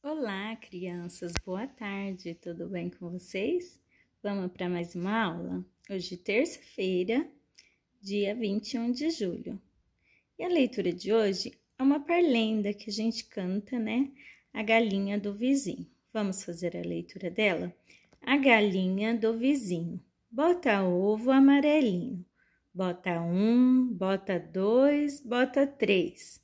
Olá, crianças, boa tarde, tudo bem com vocês? Vamos para mais uma aula? Hoje, terça-feira, dia 21 de julho. E a leitura de hoje é uma parlenda que a gente canta, né? A galinha do vizinho. Vamos fazer a leitura dela? A galinha do vizinho. Bota ovo amarelinho. Bota um, bota dois, bota três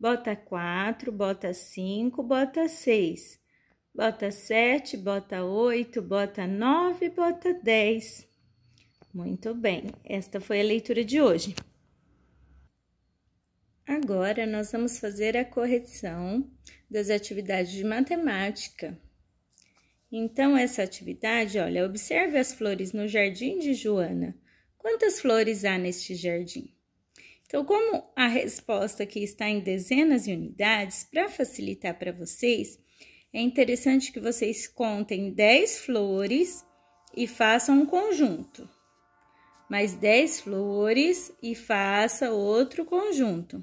bota 4, bota 5, bota 6, bota 7, bota 8, bota 9, bota 10. Muito bem, esta foi a leitura de hoje. Agora, nós vamos fazer a correção das atividades de matemática. Então, essa atividade, olha, observe as flores no jardim de Joana. Quantas flores há neste jardim? Então, como a resposta aqui está em dezenas de unidades, para facilitar para vocês, é interessante que vocês contem 10 flores e façam um conjunto. Mais 10 flores e faça outro conjunto.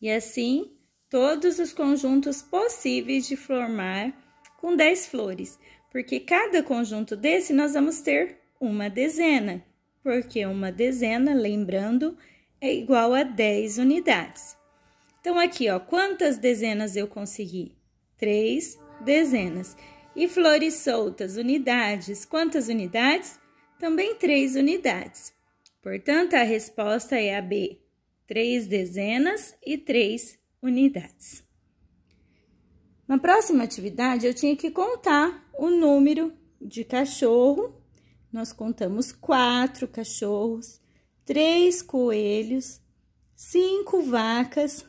E assim, todos os conjuntos possíveis de formar com 10 flores, porque cada conjunto desse nós vamos ter uma dezena, porque uma dezena, lembrando, é igual a 10 unidades. Então, aqui, ó, quantas dezenas eu consegui? Três dezenas. E flores soltas, unidades. Quantas unidades? Também três unidades. Portanto, a resposta é a B, três dezenas e três unidades. Na próxima atividade, eu tinha que contar o número de cachorro. Nós contamos quatro cachorros três coelhos, cinco vacas,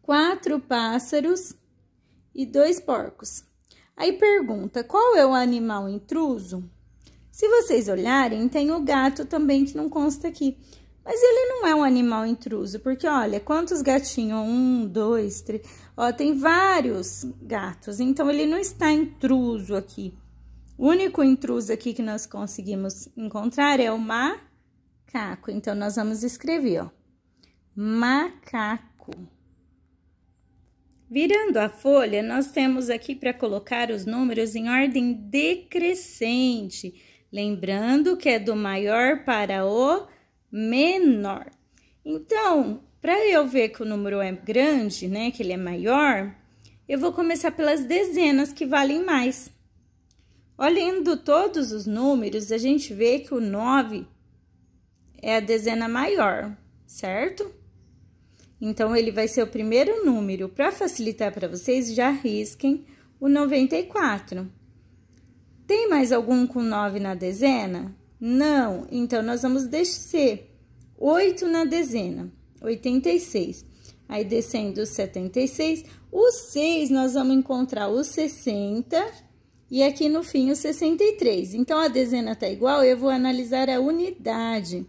quatro pássaros e dois porcos. Aí pergunta: qual é o animal intruso? Se vocês olharem, tem o gato também que não consta aqui. Mas ele não é um animal intruso, porque olha, quantos gatinhos? Um, dois, três. Ó, tem vários gatos, então ele não está intruso aqui. O único intruso aqui que nós conseguimos encontrar é o mar macaco. Então, nós vamos escrever, ó, macaco. Virando a folha, nós temos aqui para colocar os números em ordem decrescente, lembrando que é do maior para o menor. Então, para eu ver que o número é grande, né, que ele é maior, eu vou começar pelas dezenas que valem mais. Olhando todos os números, a gente vê que o 9 é a dezena maior, certo? Então, ele vai ser o primeiro número. Para facilitar para vocês, já risquem o 94. Tem mais algum com 9 na dezena? Não, então nós vamos descer 8 na dezena, 86. Aí, descendo 76, o 6 nós vamos encontrar o 60 e aqui no fim o 63. Então, a dezena está igual, eu vou analisar a unidade.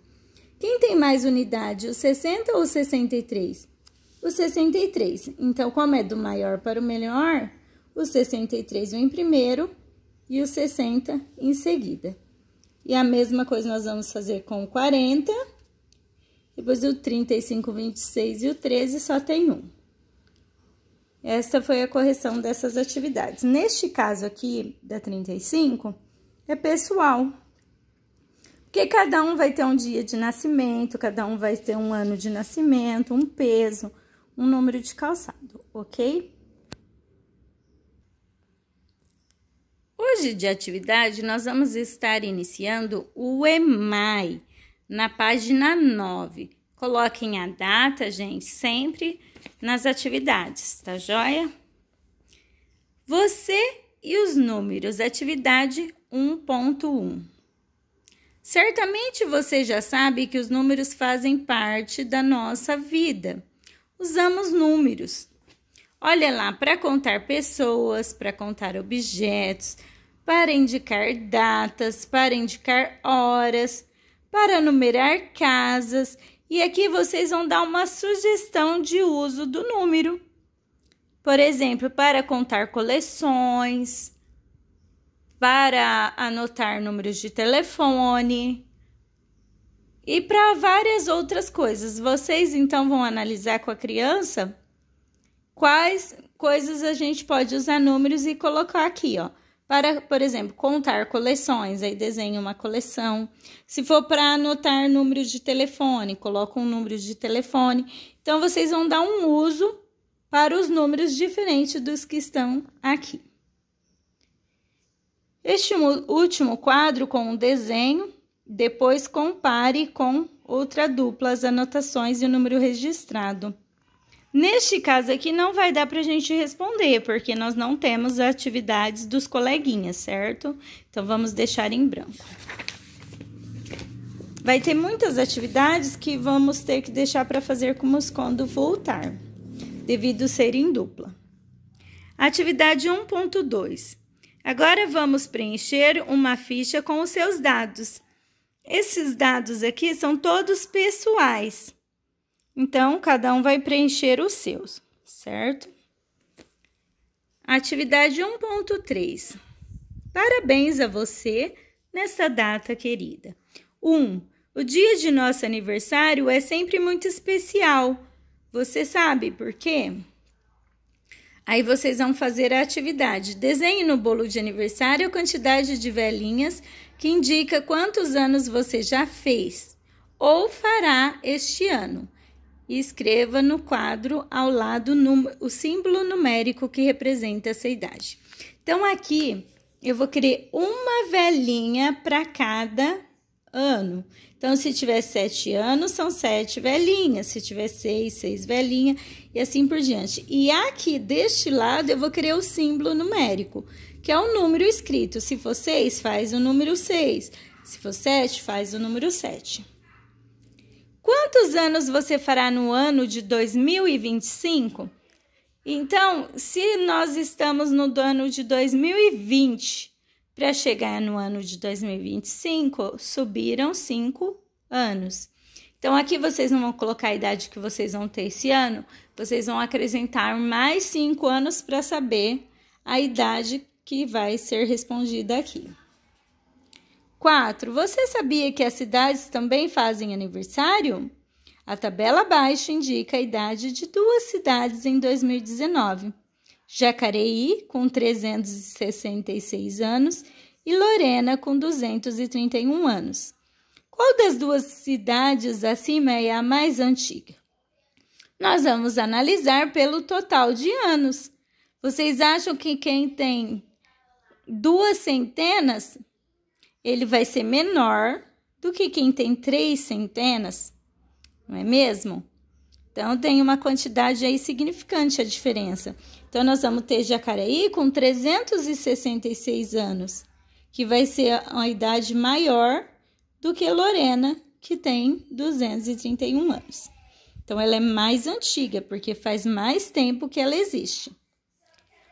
Quem tem mais unidade, o 60 ou o 63? O 63. Então, como é do maior para o menor, o 63 vem primeiro e o 60 em seguida. E a mesma coisa nós vamos fazer com o 40. Depois o 35, 26 e o 13 só tem um. Essa foi a correção dessas atividades. Neste caso aqui, da 35, é pessoal, porque cada um vai ter um dia de nascimento, cada um vai ter um ano de nascimento, um peso, um número de calçado, ok? Hoje de atividade, nós vamos estar iniciando o EMAI, na página 9. Coloquem a data, gente, sempre nas atividades, tá joia? Você e os números, atividade 1.1. Certamente você já sabe que os números fazem parte da nossa vida. Usamos números. Olha lá, para contar pessoas, para contar objetos, para indicar datas, para indicar horas, para numerar casas. E aqui vocês vão dar uma sugestão de uso do número. Por exemplo, para contar coleções, para anotar números de telefone e para várias outras coisas. Vocês então vão analisar com a criança quais coisas a gente pode usar números e colocar aqui, ó. Para, por exemplo, contar coleções, aí desenha uma coleção. Se for para anotar números de telefone, coloca um número de telefone. Então, vocês vão dar um uso para os números diferentes dos que estão aqui. Este último quadro com um desenho, depois compare com outra dupla as anotações e o número registrado. Neste caso aqui não vai dar para a gente responder, porque nós não temos atividades dos coleguinhas, certo? Então, vamos deixar em branco. Vai ter muitas atividades que vamos ter que deixar para fazer com os quando voltar, devido ser em dupla. Atividade 1.2. Agora vamos preencher uma ficha com os seus dados. Esses dados aqui são todos pessoais. Então, cada um vai preencher os seus, certo? Atividade 1.3. Parabéns a você nessa data querida. 1. Um, o dia de nosso aniversário é sempre muito especial. Você sabe por quê? Aí vocês vão fazer a atividade. Desenhe no bolo de aniversário a quantidade de velhinhas que indica quantos anos você já fez ou fará este ano. E escreva no quadro ao lado o símbolo numérico que representa essa idade. Então, aqui eu vou querer uma velhinha para cada ano. Então, se tiver sete anos, são sete velhinhas. Se tiver seis, seis velhinhas e assim por diante. E aqui deste lado eu vou criar o símbolo numérico, que é o número escrito. Se for seis, faz o número seis. Se for sete, faz o número sete. Quantos anos você fará no ano de 2025? Então, se nós estamos no ano de 2020 para chegar no ano de 2025, subiram cinco anos. Então, aqui vocês não vão colocar a idade que vocês vão ter esse ano, vocês vão acrescentar mais cinco anos para saber a idade que vai ser respondida aqui. 4. Você sabia que as cidades também fazem aniversário? A tabela abaixo indica a idade de duas cidades em 2019. Jacareí, com 366 anos, e Lorena, com 231 anos. Qual das duas cidades acima é a mais antiga? Nós vamos analisar pelo total de anos. Vocês acham que quem tem duas centenas, ele vai ser menor do que quem tem três centenas? Não é mesmo? Então, tem uma quantidade aí significante a diferença. Então, nós vamos ter Jacareí com 366 anos, que vai ser uma idade maior do que Lorena, que tem 231 anos. Então, ela é mais antiga, porque faz mais tempo que ela existe.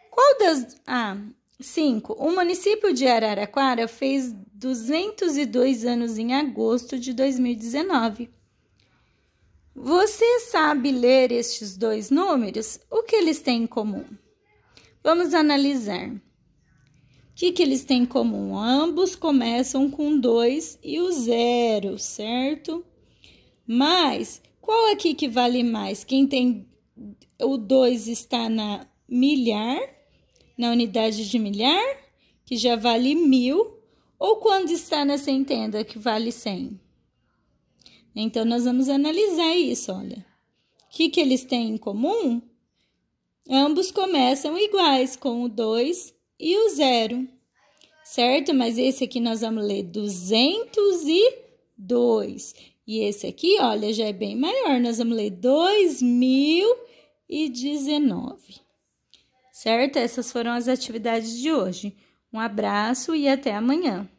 Qual das. Ah, 5. O município de Araraquara fez 202 anos em agosto de 2019 você sabe ler estes dois números? O que eles têm em comum? Vamos analisar. O que, que eles têm em comum? Ambos começam com 2 e o zero, certo? Mas qual aqui que vale mais? Quem tem o 2 está na milhar, na unidade de milhar, que já vale mil, ou quando está na centena, que vale 100? Então, nós vamos analisar isso, olha. O que, que eles têm em comum? Ambos começam iguais, com o 2 e o 0, certo? Mas esse aqui nós vamos ler 202. E esse aqui, olha, já é bem maior. Nós vamos ler 2019. Certo? Essas foram as atividades de hoje. Um abraço e até amanhã.